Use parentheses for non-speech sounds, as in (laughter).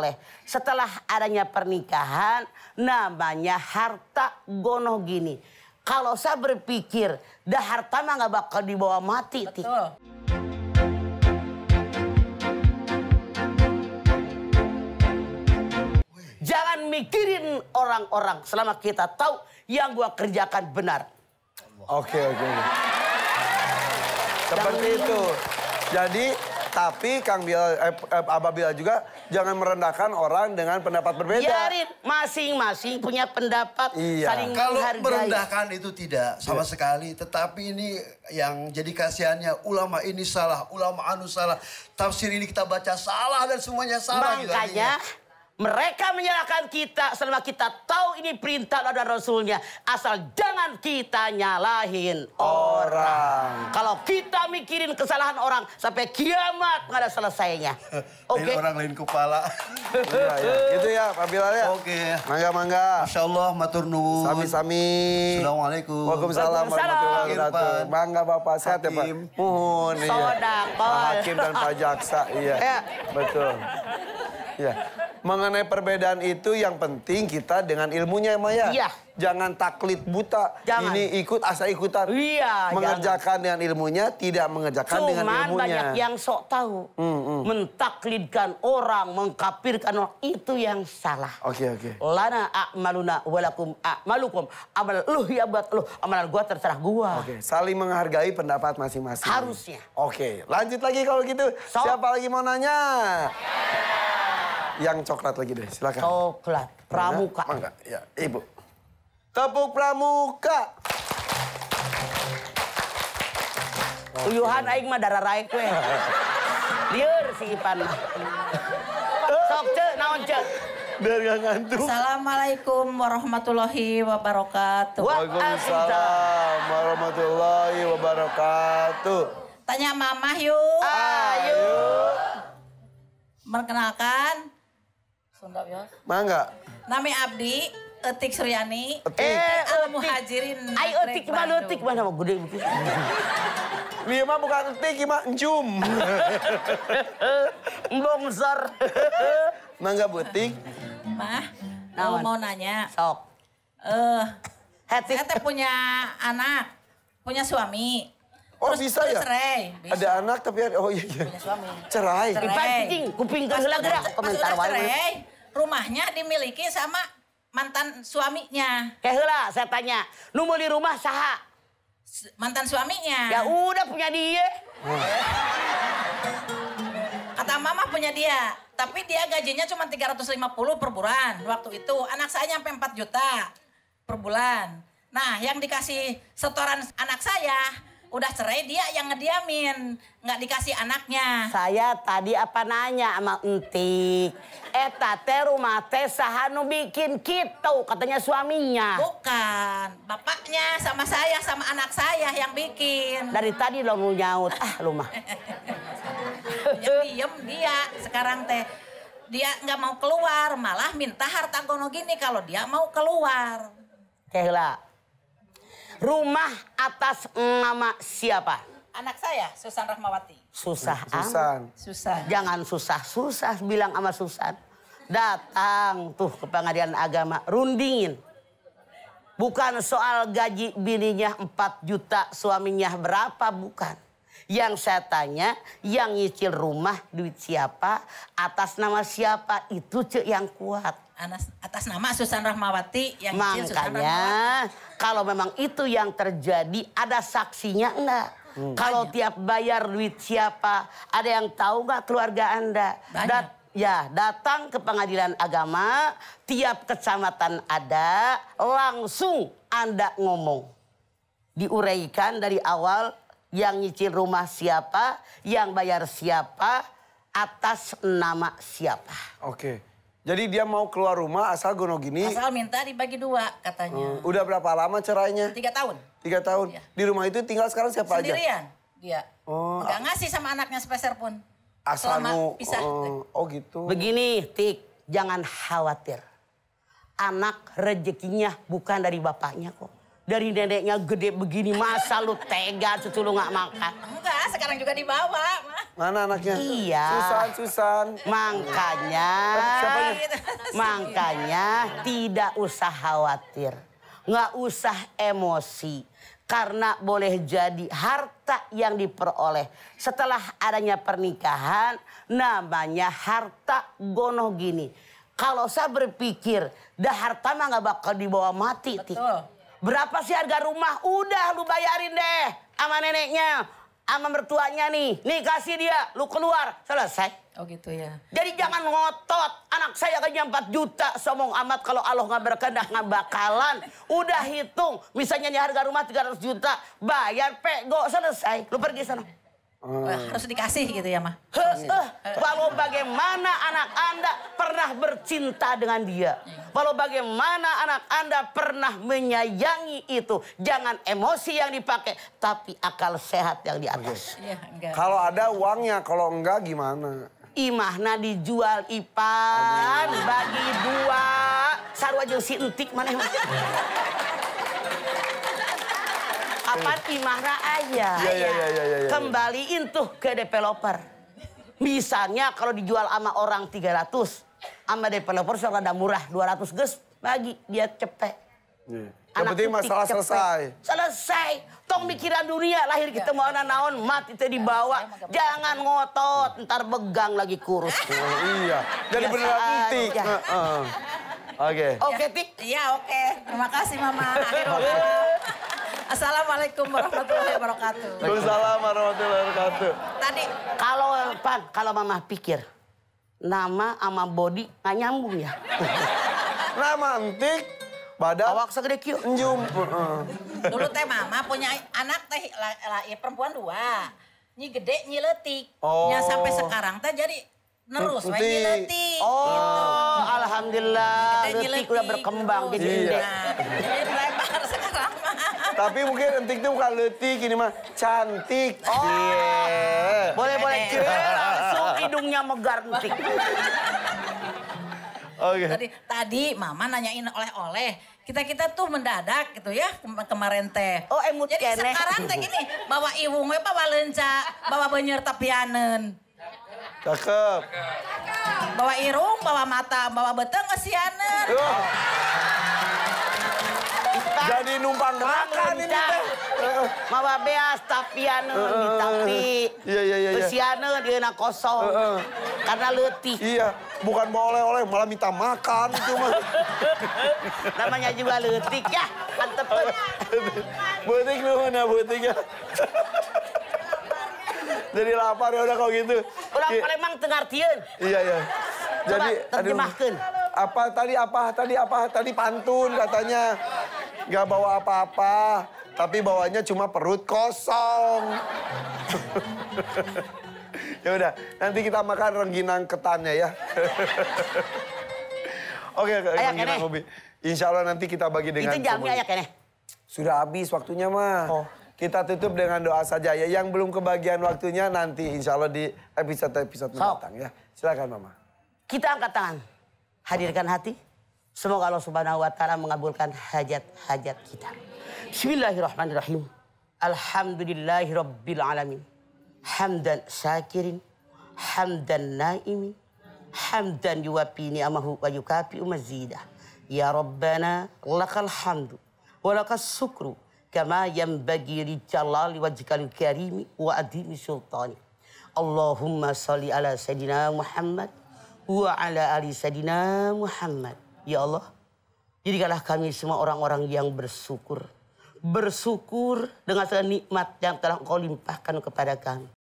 oleh setelah adanya pernikahan namanya harta gonoh gini. Kalau saya berpikir, dah harta mah nggak bakal dibawa mati. Betul. Jangan mikirin orang-orang selama kita tahu yang gua kerjakan benar. Oke, okay, oke. Okay. Seperti itu. Jadi tapi Kang Bila eh, eh, Abah Bila juga jangan merendahkan orang dengan pendapat berbeda. Biarin, masing-masing punya pendapat iya. saling Kalau merendahkan itu tidak sama iya. sekali, tetapi ini yang jadi kasihannya ulama ini salah, ulama anu salah, tafsir ini kita baca salah dan semuanya salah. Gitu Makanya mereka menyalahkan kita selama kita tahu ini perintah Allah dan Rasulnya. Asal jangan kita nyalahin orang. orang. Kalau kita mikirin kesalahan orang sampai kiamat nggak ada selesainya. (laughs) Oke. Okay? orang lain kepala. ya, ya. Itu ya Pak Bilal ya. Oke. Okay. Mangga-mangga. Masya Allah matur nuwun. Sami-sami. Assalamualaikum. Waalaikumsalam. Warahmatullahi wabarakatuh. Mangga Bapak sehat ya Pak. Mohon. Sodak. Iya. Pak Hakim dan Pak Jaksa. Iya. (laughs) Ya. Betul. Iya mengenai perbedaan itu yang penting kita dengan ilmunya ya Maya. Iya. Jangan taklit buta. Jangan. Ini ikut asa ikutan. Iya. Mengerjakan jangan. dengan ilmunya, tidak mengerjakan Cuman dengan ilmunya. Cuman banyak yang sok tahu. Mm, mm. Mentaklidkan orang, mengkapirkan orang. Itu yang salah. Oke, okay, oke. Okay. Lana a'maluna walakum a'malukum. Amal lu ya buat lu. Amalan gua terserah gua. Oke, okay. saling menghargai pendapat masing-masing. Harusnya. Oke, lanjut lagi kalau gitu. So. Siapa lagi mau nanya? Yeah. Yang coklat lagi deh, silakan. Coklat, pramuka. Mangga, ya, ibu. Tepuk pramuka. Uyuhan aing mah darah raek we. Lieur si Ipan Sok ce, naon ce. Biar gak ngantuk. Assalamualaikum warahmatullahi wabarakatuh. Waalaikumsalam warahmatullahi wabarakatuh. Tanya mamah yuk. Ayo. Perkenalkan, Sunda bios. Mangga. Nami Abdi, Etik Suryani. Etik. Eh, eh Al Muhajirin. Ayo Etik mana Etik Mana mau gede begitu. (laughs) Dia mah bukan Etik, mah Njum. (laughs) Mbongsor. (laughs) Mangga Bu Etik. Mah, mau mau nanya. Sok. Eh, uh, Hati. Saya punya anak, punya suami. Oh terus, bisa terus ya? Cerai. Bisa. Ada anak tapi ada, oh iya iya. Punya suami. Cerai. Cerai. Kuping terus lagi komentar wae. Cerai rumahnya dimiliki sama mantan suaminya. Eh lah, saya tanya, lu mau di rumah saha? Mantan suaminya. Ya udah punya dia. Kata mama punya dia, tapi dia gajinya cuma 350 per bulan waktu itu. Anak saya nyampe 4 juta per bulan. Nah, yang dikasih setoran anak saya udah cerai dia yang ngediamin, nggak dikasih anaknya. Saya tadi apa nanya sama entik. Eta teh rumah teh sahanu bikin kita, gitu, katanya suaminya. Bukan, bapaknya sama saya sama anak saya yang bikin. Dari tadi lo nyaut, ah rumah. mah. (laughs) Ya, diem dia sekarang teh dia nggak mau keluar malah minta harta gono gini kalau dia mau keluar. Kehla, Rumah atas nama siapa? Anak saya, Susan Rahmawati. Susah Susan. susah. Susan. Jangan susah-susah bilang sama Susan. Datang tuh ke pengadilan agama, rundingin. Bukan soal gaji bininya 4 juta, suaminya berapa, bukan. Yang saya tanya, yang nyicil rumah duit siapa, atas nama siapa, itu cek yang kuat atas nama Susan Rahmawati yang Makanya, izin Susan Rahmawati. kalau memang itu yang terjadi ada saksinya enggak? Hmm. Kalau tiap bayar duit siapa, ada yang tahu nggak keluarga Anda? Dat ya, datang ke pengadilan agama, tiap kecamatan ada, langsung Anda ngomong. Diuraikan dari awal yang nyicil rumah siapa, yang bayar siapa, atas nama siapa. Oke. Okay. Jadi dia mau keluar rumah asal gono gini. Asal minta dibagi dua katanya. Hmm. Udah berapa lama cerainya? Tiga tahun. Tiga tahun. Ya. Di rumah itu tinggal sekarang siapa Sendirian, aja? Sendirian dia. Oh. Gak ah. ngasih sama anaknya sepeser pun. Asal mau. pisah. Oh, oh gitu. Begini Tik, jangan khawatir. Anak rezekinya bukan dari bapaknya kok dari neneknya gede begini masa lu tega cucu lu nggak makan? Enggak, sekarang juga dibawa. Ma. Mana anaknya? Iya. Susan, Susan. Mangkanya, mangkanya tidak usah khawatir, nggak usah emosi. Karena boleh jadi harta yang diperoleh setelah adanya pernikahan namanya harta gono gini. Kalau saya berpikir, dah harta mah nggak bakal dibawa mati. Betul. Berapa sih harga rumah? Udah lu bayarin deh sama neneknya, sama mertuanya nih. Nih kasih dia, lu keluar, selesai. Oh gitu ya. Jadi jangan ngotot. Anak saya kayaknya 4 juta, somong amat kalau Allah nggak berkendak nggak bakalan. Udah hitung, misalnya harga rumah 300 juta, bayar pego, selesai. Lu pergi sana. Hmm. Harus dikasih gitu ya, Mah. Iya. Walau bagaimana anak Anda pernah bercinta dengan dia. Iya. Walau bagaimana anak Anda pernah menyayangi itu. Jangan emosi yang dipakai, tapi akal sehat yang di atas. Okay. Iya, kalau ada uangnya, kalau enggak gimana? Imahna dijual Ipan, bagi dua. Sarwa jeung si entik mana emang apa imahra aja. Iya, iya, iya, iya, Kembaliin tuh ke developer. Misalnya kalau dijual sama orang 300, sama developer soalnya ada murah 200 ges bagi dia cepet. Yeah. Yang penting masalah selesai. Selesai. Tong mikiran dunia, lahir kita mau anak naon, mati kita dibawa. Jangan ngotot, ntar begang lagi kurus. Oh, iya, jadi beneran entik. Oke. Oke, Tik. Iya, oke. Terima kasih, Mama. Akhirnya. Assalamualaikum warahmatullahi wabarakatuh. Waalaikumsalam warahmatullahi wabarakatuh. Tadi kalau Pan, kalau Mama pikir nama sama body nggak nyambung ya. (laughs) nama antik badan awak segede kieu enjum. Dulu teh Mama punya anak teh ya, perempuan dua. Nyi gede, nyi letik. Oh. Nya sampai sekarang teh jadi nerus wajib Oh, gitu. alhamdulillah. letik udah berkembang jadi gede. Iya. Tapi mungkin entik itu bukan letik, ini mah cantik. Oh, yeah. boleh boleh. Cie, langsung hidungnya megar entik. Oke. Okay. Tadi, tadi mama nanyain oleh-oleh. Kita-kita tuh mendadak gitu ya kemarin teh. Oh emut eh, Jadi kene. sekarang teh gini, bawa iwung gue bawa lenca, bawa benyer tepianen. Cakep. Bawa irung, bawa mata, bawa beteng kesianen. Oh. Jadi numpang makan ini teh. Mawa beas tapi anu tapi. Iya, iya iya iya. Besiana dia nak kosong. Karena letih. Iya, bukan mau oleh-oleh malah minta makan itu mah. Namanya juga letih ya, mantep. (laughs) Butik nuhun mana ya, butiknya. Jadi lapar ya udah kau gitu. Udah iya. Palembang tengar tian. Iya iya. Jadi terjemahkan. apa tadi apa tadi apa tadi pantun katanya. Gak bawa apa-apa, tapi bawanya cuma perut kosong. (laughs) ya udah, nanti kita makan rengginang ketannya ya. (laughs) Oke, okay, rengginang hobi. Insya Allah nanti kita bagi dengan... Itu jamnya ayak ya, Sudah habis waktunya mah. Oh. Kita tutup dengan doa saja ya. Yang belum kebagian waktunya nanti insya Allah di episode-episode mendatang ya. Silakan Mama. Kita angkat tangan. Hadirkan hati. Semoga Allah Subhanahu wa taala mengabulkan hajat-hajat kita. Bismillahirrahmanirrahim. Alhamdulillahirabbil alamin. Hamdan syakirin, hamdan naimin, hamdan yuwafi ni'amahu wa yukafi mazida. Ya Rabbana lakal hamdu wa lakas syukru kama yanbaghi li jalali wajhikal karim wa adimi sultani. Allahumma salli ala sayidina Muhammad wa ala ali sayidina Muhammad. Ya Allah, jadikanlah kami semua orang-orang yang bersyukur. Bersyukur dengan segala nikmat yang telah engkau limpahkan kepada kami.